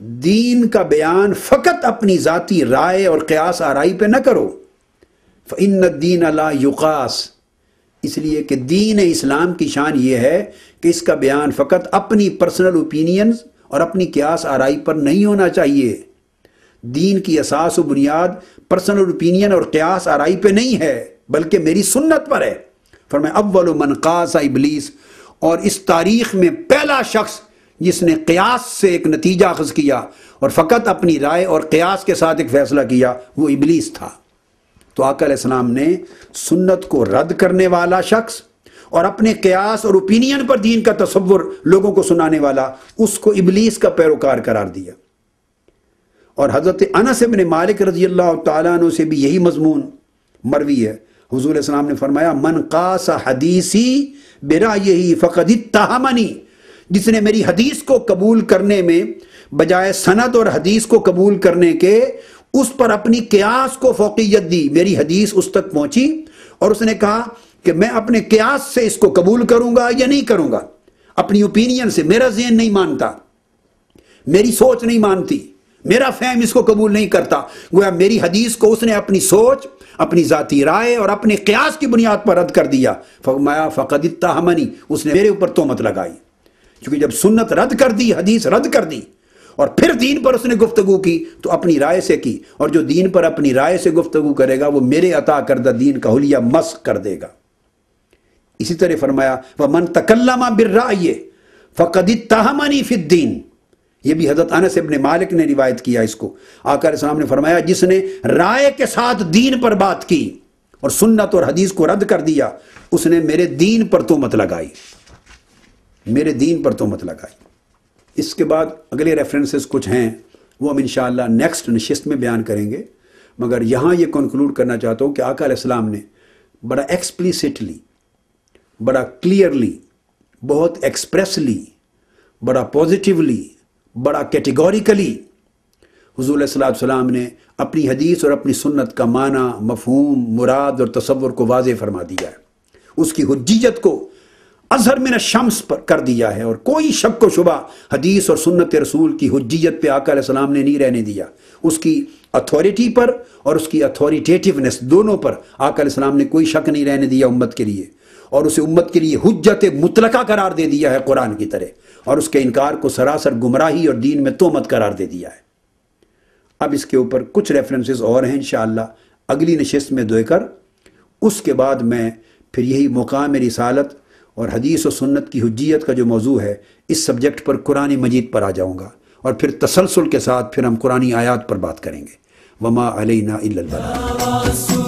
दीन का बयान फ़कत अपनी ज़ाती राय और क़यास आरई पे न करो इन दीन अला युकास इसलिए कि दीन इस्लाम की शान यह है कि इसका बयान फ़कत अपनी पर्सनल ओपिनियन और अपनी क्यास आरई पर नहीं होना चाहिए दीन की असास व बुनियाद पर्सनल ओपिनियन और क्यास आरई पे नहीं है बल्कि मेरी सुन्नत पर है फरमाए अव्वल मनकासा इबलीस और इस तारीख में पहला शख्स जिसने कयास से एक नतीजा अखज किया और फ़कत अपनी राय और कयास के साथ एक फ़ैसला किया वो इबलीस था तो आकल इस्लाम ने सुन्नत को रद्द करने वाला शख्स और अपने कयास और ओपिनियन पर दीन का तस्वुर लोगों को सुनाने वाला उसको इबलीस का पैरोकार करार दिया और हज़रत से अपने मालिक रजी अल्लाह तु से भी यही मजमून मरवी है हजूर ने फरमाया मन कासा हदीसी बेरा यही फ़कदी तहमनी जिसने मेरी हदीस को कबूल करने में बजाय सनत और हदीस को कबूल करने के उस पर अपनी क्यास को फोकियत दी मेरी हदीस उस तक पहुंची और उसने कहा कि मैं अपने क्यास से इसको कबूल करूंगा या नहीं करूंगा अपनी ओपिनियन से मेरा जहन नहीं मानता मेरी सोच नहीं मानती मेरा फैम इसको कबूल नहीं करता गोया मेरी हदीस को उसने अपनी सोच अपनी जाति राय और अपने क्यास की बुनियाद पर रद्द कर दिया फकमाया फ़कदित्ता हमनी उसने मेरे ऊपर तोमत लगाई क्योंकि जब सुन्नत रद्द कर दी हदीस रद्द कर दी और फिर दीन पर उसने गुफ्तगु की तो अपनी राय से की और जो दीन पर अपनी राय से गुफ्तगु करेगा वो मेरे अता करदा दीन का हुलिया मस्क कर देगा इसी तरह फरमाया वह मन तकल्लमा बिर ये फ़कद तहमनी दीन ये भी हजरत अनस इबन मालिक ने रिवायत किया इसको आकर सामने फरमाया जिसने राय के साथ दीन पर बात की और सुन्नत और हदीस को रद्द कर दिया उसने मेरे दीन पर तोमत लगाई मेरे दीन पर तो मत लगाई इसके बाद अगले रेफरेंसेस कुछ हैं वो हम इन नेक्स्ट नशिस्त में बयान करेंगे मगर यहाँ ये कंक्लूड करना चाहता हूँ कि आका इस्लाम ने बड़ा एक्सप्लिसिटली बड़ा क्लियरली बहुत एक्सप्रेसली बड़ा पॉजिटिवली बड़ा कैटेगोरिकली हजूल सलाम ने अपनी हदीस और अपनी सुन्नत का माना मफहूम मुराद और तस्वर को वाज फरमा दिया है उसकी हज्जीत को अजहर में शम्स पर कर दिया है और कोई शक को शुबा हदीस और सुन्नत रसूल की हजियत पे आकर सलाम ने नहीं रहने दिया उसकी अथॉरिटी पर और उसकी अथॉरिटेटिवनेस दोनों पर आकर सलाम ने कोई शक नहीं रहने दिया उम्मत के लिए और उसे उम्मत के लिए हजत मुतलका करार दे दिया है कुरान की तरह और उसके इनकार को सरासर गुमराही और दीन में तोमत करार दे दिया है अब इसके ऊपर कुछ रेफरेंसेस और हैं इन अगली नशस्त में देकर उसके बाद मैं फिर यही मुकाम रिसालत और हदीस और सुन्नत की हजियत का जो मौजू है इस सब्जेक्ट पर कुरान मजीद पर आ जाऊँगा और फिर तसलसल के साथ फिर हम कुरानी आयात पर बात करेंगे वमा अलना इल्लल्बलाग